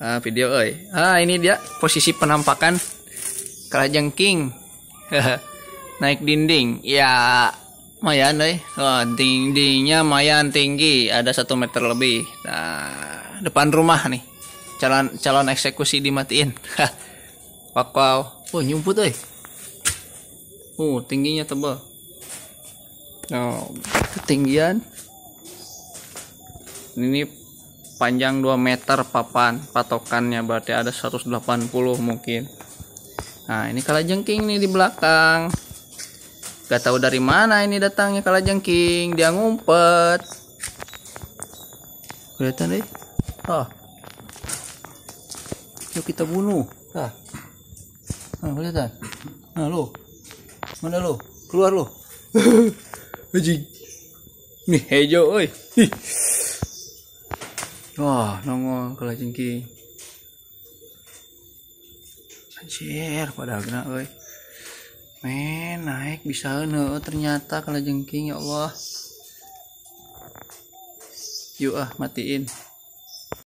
ah, video oi. ah ini dia posisi penampakan kerajaan king naik dinding ya mayan oi. oh, dindingnya mayan tinggi ada satu meter lebih nah depan rumah nih calon calon eksekusi dimatiin wow oh nyumput eh oh tingginya tebal oh ketinggian ini panjang 2 meter papan patokannya berarti ada 180 mungkin nah ini kalajengking nih di belakang gak tahu dari mana ini datangnya kalajengking dia ngumpet kelihatan deh ah yuk kita bunuh ah nah, kelihatan nah lo mana lo keluar lo anjing nih hijau oi wah nongol kalajengking anjir padahal kena, oi men naik bisa no eh, ternyata jengking ya Allah yuk ah matiin